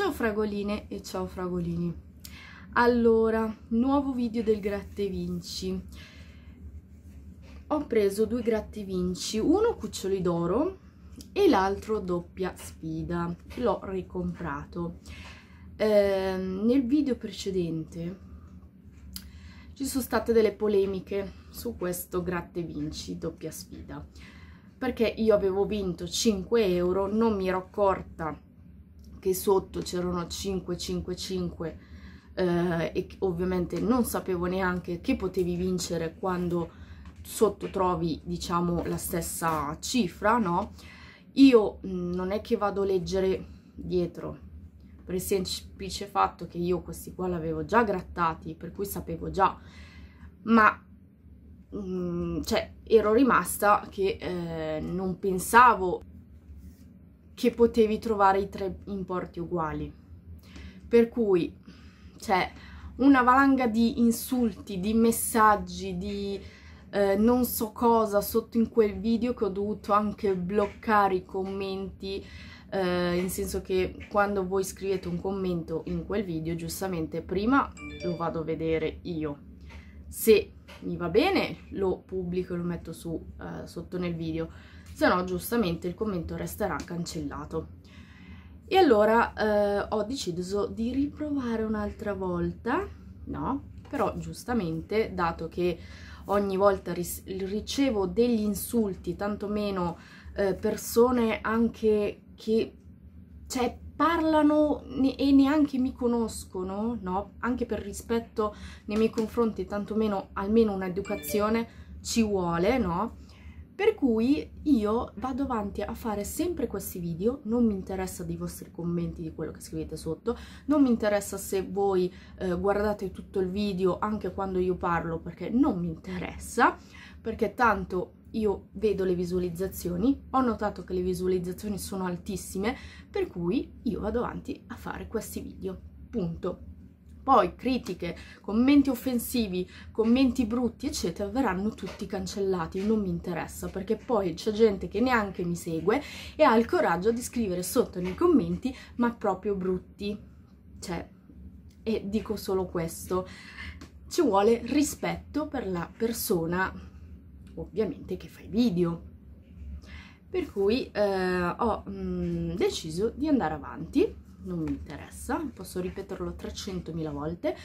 Ciao fragoline e ciao fragolini. Allora, nuovo video del gratte vinci. Ho preso due gratte vinci, uno cuccioli d'oro e l'altro doppia sfida. L'ho ricomprato. Eh, nel video precedente ci sono state delle polemiche su questo gratte vinci doppia sfida perché io avevo vinto 5 euro, non mi ero accorta che sotto c'erano 555 eh, e ovviamente non sapevo neanche che potevi vincere quando sotto trovi diciamo la stessa cifra no io mm, non è che vado a leggere dietro per il semplice fatto che io questi qua l'avevo già grattati per cui sapevo già ma mh, mm, cioè ero rimasta che eh, non pensavo che potevi trovare i tre importi uguali. Per cui c'è cioè, una valanga di insulti, di messaggi, di eh, non so cosa sotto in quel video che ho dovuto anche bloccare i commenti Uh, in senso che quando voi scrivete un commento in quel video, giustamente prima lo vado a vedere io. Se mi va bene lo pubblico e lo metto su, uh, sotto nel video, se no giustamente il commento resterà cancellato. E allora eh, ho deciso di riprovare un'altra volta, no? Però giustamente, dato che ogni volta ricevo degli insulti, tantomeno eh, persone anche che cioè, parlano ne e neanche mi conoscono, no? Anche per rispetto nei miei confronti, tantomeno almeno un'educazione ci vuole, no? Per cui io vado avanti a fare sempre questi video, non mi interessa dei vostri commenti, di quello che scrivete sotto, non mi interessa se voi eh, guardate tutto il video anche quando io parlo perché non mi interessa, perché tanto io vedo le visualizzazioni, ho notato che le visualizzazioni sono altissime, per cui io vado avanti a fare questi video, punto poi critiche, commenti offensivi, commenti brutti, eccetera, verranno tutti cancellati, non mi interessa, perché poi c'è gente che neanche mi segue e ha il coraggio di scrivere sotto nei commenti, ma proprio brutti. Cioè, e dico solo questo, ci vuole rispetto per la persona, ovviamente, che fa i video. Per cui eh, ho mh, mm, deciso di andare avanti non mi interessa, posso ripeterlo 300.000 volte.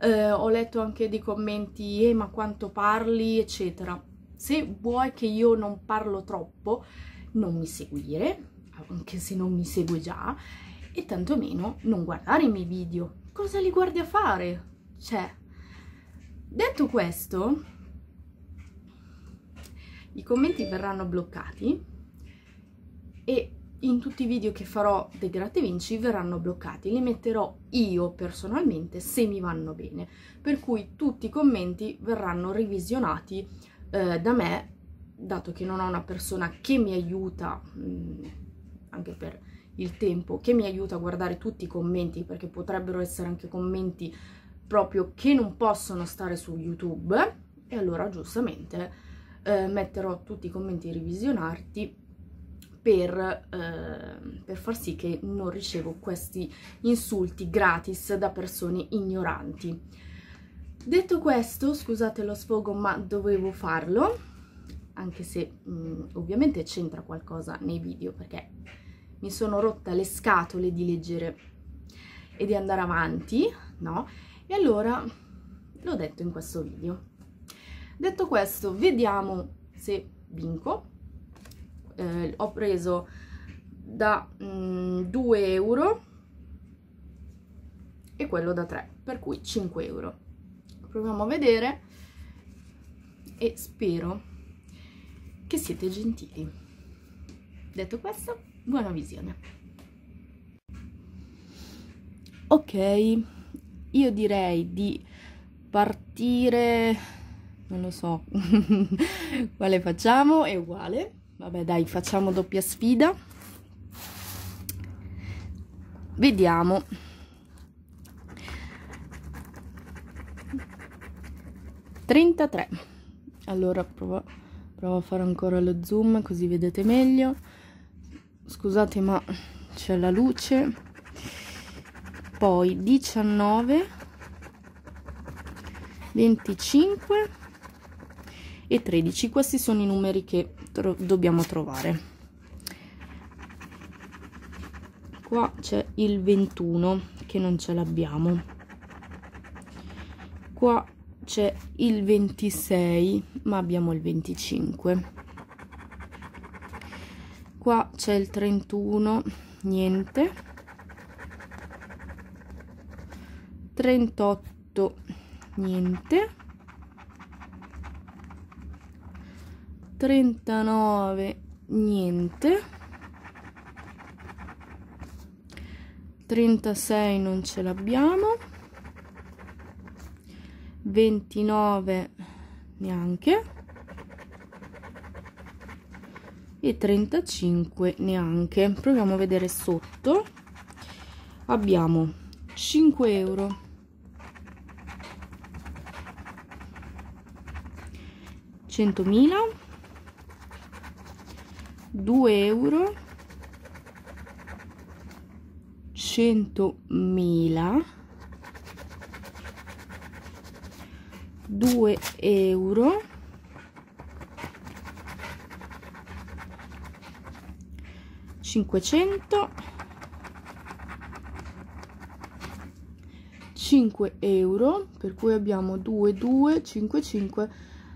Eh, ho letto anche dei commenti, eh ma quanto parli, eccetera. Se vuoi che io non parlo troppo, non mi seguire, anche se non mi segue già, e tantomeno non guardare i miei video. Cosa li guardi a fare? Cioè, detto questo, i commenti verranno bloccati e in tutti i video che farò dei gratta vinci verranno bloccati, li metterò io personalmente se mi vanno bene, per cui tutti i commenti verranno revisionati eh, da me, dato che non ho una persona che mi aiuta, mh, mm, anche per il tempo, che mi aiuta a guardare tutti i commenti, perché potrebbero essere anche commenti proprio che non possono stare su YouTube, e allora giustamente eh, metterò tutti i commenti revisionati per, eh, per far sì che non ricevo questi insulti gratis da persone ignoranti. Detto questo, scusate lo sfogo ma dovevo farlo, anche se mh, mm, ovviamente c'entra qualcosa nei video perché mi sono rotta le scatole di leggere e di andare avanti, no? E allora l'ho detto in questo video. Detto questo, vediamo se vinco eh, ho preso da mh, mm, 2 euro e quello da 3 per cui 5 euro proviamo a vedere e spero che siete gentili detto questo buona visione ok io direi di partire non lo so quale facciamo è uguale vabbè dai facciamo doppia sfida vediamo Trentatré. allora provo, provo a fare ancora lo zoom così vedete meglio scusate ma c'è la luce poi 19 25 e 13 questi sono i numeri che tro dobbiamo trovare qua c'è il 21 che non ce l'abbiamo qua c'è il 26 ma abbiamo il 25 qua c'è il 31 niente 38 niente 39 niente 36 non ce l'abbiamo 29 neanche e 35 neanche proviamo a vedere sotto abbiamo 5 euro centomila 2 euro 100.000 2 euro 500 5 euro per cui abbiamo 2 2 5 5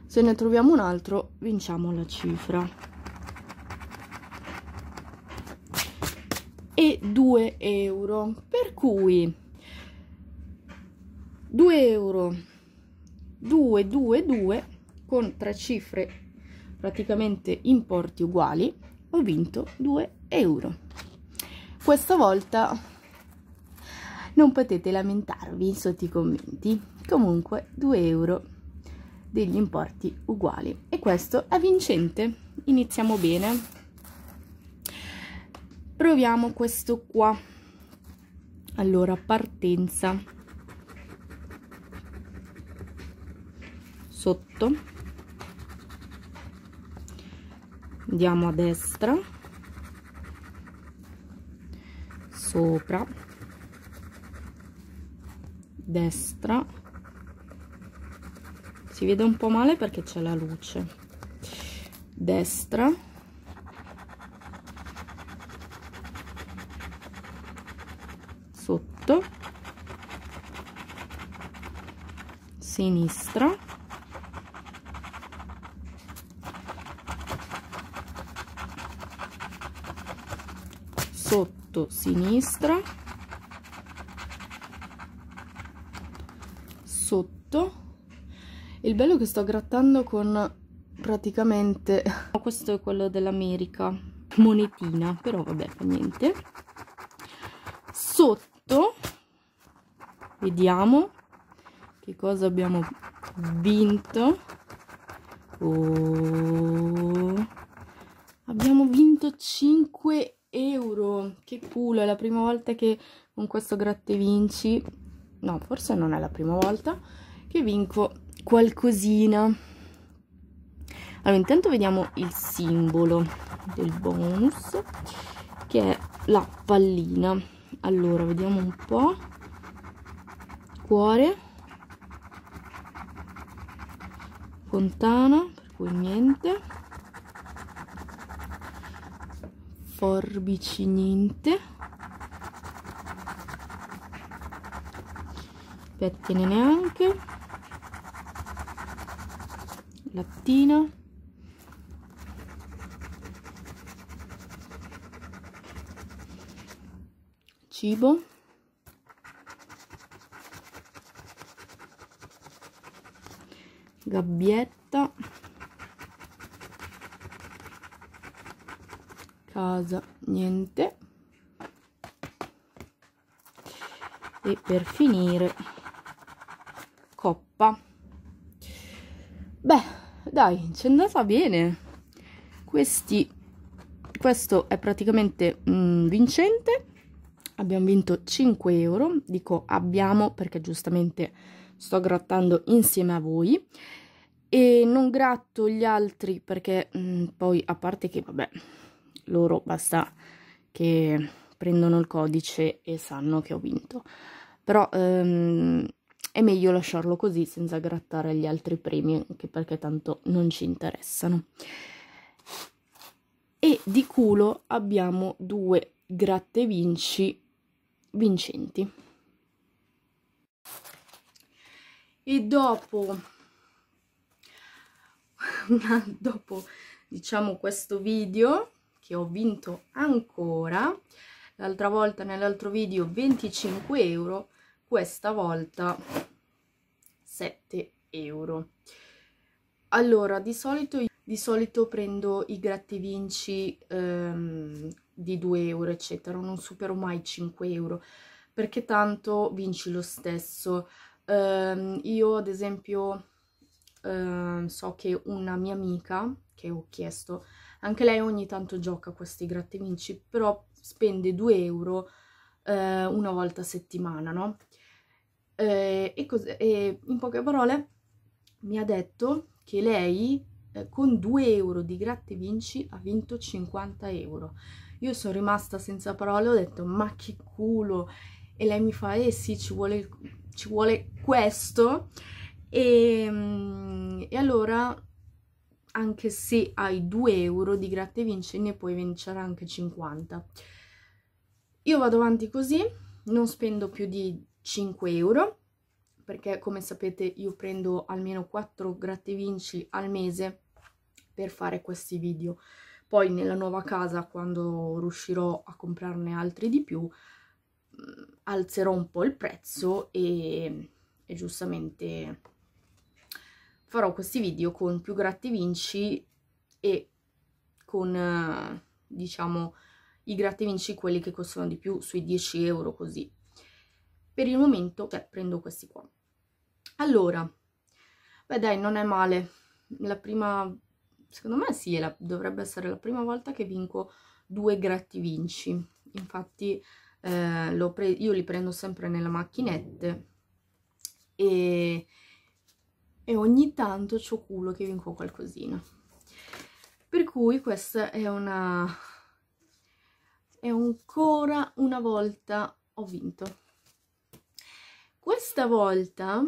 se ne troviamo un altro vinciamo la cifra e 2 euro per cui 2 euro 2 2 2 con tre cifre praticamente importi uguali ho vinto 2 euro questa volta non potete lamentarvi sotto i commenti comunque 2 euro degli importi uguali e questo è vincente iniziamo bene proviamo questo qua allora partenza sotto andiamo a destra sopra destra si vede un po' male perché c'è la luce destra sinistra sotto sinistra sotto il bello che sto grattando con praticamente questo è quello dell'America monetina però vabbè fa niente sotto vediamo che cosa abbiamo vinto oh, abbiamo vinto 5 euro che culo è la prima volta che con questo gratte vinci no forse non è la prima volta che vinco qualcosina allora intanto vediamo il simbolo del bonus che è la pallina allora vediamo un po' cuore fontana per cui niente forbici niente pettine neanche lattina cibo gabbietta casa niente e per finire coppa beh dai ci è andata bene questi questo è praticamente mh, mm, vincente abbiamo vinto 5 euro dico abbiamo perché giustamente sto grattando insieme a voi e non gratto gli altri perché mh, mm, poi a parte che vabbè loro basta che prendono il codice e sanno che ho vinto però um, è meglio lasciarlo così senza grattare gli altri premi anche perché tanto non ci interessano e di culo abbiamo due gratte vinci vincenti e dopo, una, dopo diciamo questo video che ho vinto ancora l'altra volta nell'altro video 25 euro questa volta 7 euro allora di solito di solito prendo i grattevinci ehm, di 2 euro eccetera non supero mai 5 euro perché tanto vinci lo stesso Uh, io ad esempio uh, so che una mia amica, che ho chiesto, anche lei ogni tanto gioca questi grattevinci, però spende 2 euro uh, una volta a settimana, no? Eh, e, e in poche parole mi ha detto che lei eh, con 2 euro di gratte vinci ha vinto 50 euro. Io sono rimasta senza parole, ho detto ma che culo! E lei mi fa eh sì ci vuole il ci vuole questo e, mm, e allora anche se hai 2 euro di gratta e vinci ne puoi vincere anche 50 io vado avanti così non spendo più di 5 euro perché come sapete io prendo almeno 4 gratta vinci al mese per fare questi video poi nella nuova casa quando riuscirò a comprarne altri di più Mm, alzerò un po' il prezzo e, e giustamente farò questi video con più gratti vinci e con eh, diciamo i gratta vinci quelli che costano di più sui 10 euro così per il momento cioè, prendo questi qua allora beh dai non è male la prima secondo me sì la, dovrebbe essere la prima volta che vinco due gratti vinci infatti eh, io li prendo sempre nella macchinetta e, e ogni tanto c'ho culo che vinco qualcosina. Per cui questa è una... e ancora una volta ho vinto. Questa volta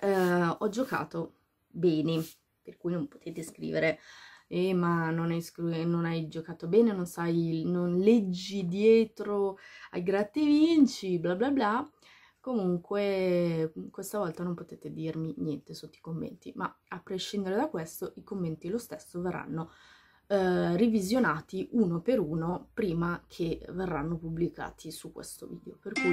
eh, ho giocato bene, per cui non potete scrivere eh, ma non hai, non hai giocato bene, non sai, non leggi dietro ai gratte vinci, bla bla bla. Comunque, questa volta non potete dirmi niente sotto i commenti, ma a prescindere da questo, i commenti lo stesso verranno eh, revisionati uno per uno prima che verranno pubblicati su questo video. Per cui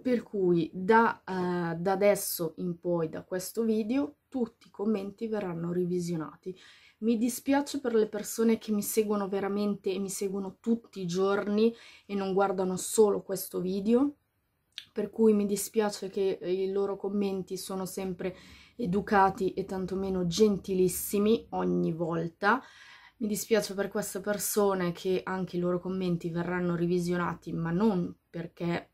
per cui da, eh, da, adesso in poi, da questo video, tutti i commenti verranno revisionati mi dispiace per le persone che mi seguono veramente e mi seguono tutti i giorni e non guardano solo questo video, per cui mi dispiace che eh, i loro commenti sono sempre educati e tantomeno gentilissimi ogni volta. Mi dispiace per queste persone che anche i loro commenti verranno revisionati, ma non perché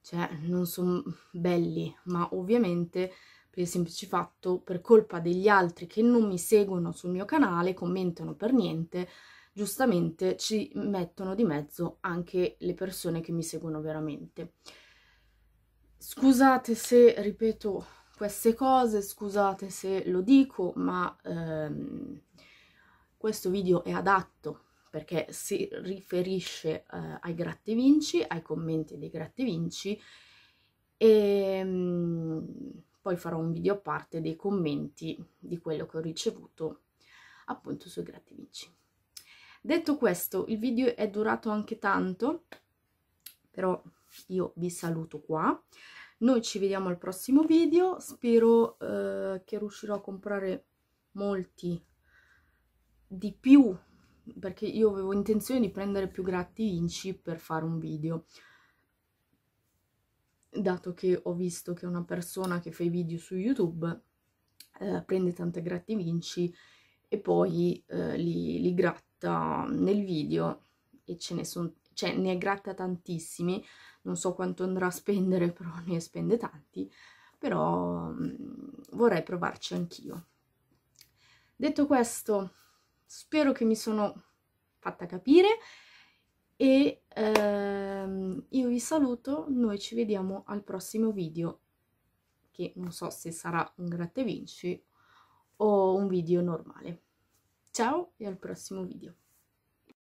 cioè, non sono belli, ma ovviamente per il semplice fatto, per colpa degli altri che non mi seguono sul mio canale, commentano per niente, giustamente ci mettono di mezzo anche le persone che mi seguono veramente. Scusate se ripeto queste cose, scusate se lo dico, ma ehm, questo video è adatto perché si riferisce eh, ai grattevinci, ai commenti dei grattevinci e... Ehm, poi farò un video a parte dei commenti di quello che ho ricevuto appunto sui gratti Vinci. Detto questo, il video è durato anche tanto, però io vi saluto qua. Noi ci vediamo al prossimo video, spero eh, che riuscirò a comprare molti di più perché io avevo intenzione di prendere più gratti vinci per fare un video dato che ho visto che una persona che fa i video su YouTube eh, prende tante gratti vinci e poi eh, li, li, gratta nel video e ce ne sono, cioè ne gratta tantissimi, non so quanto andrà a spendere, però ne spende tanti, però mh, mm, vorrei provarci anch'io. Detto questo, spero che mi sono fatta capire e ehm, io vi saluto, noi ci vediamo al prossimo video, che non so se sarà un gratte vinci o un video normale. Ciao e al prossimo video.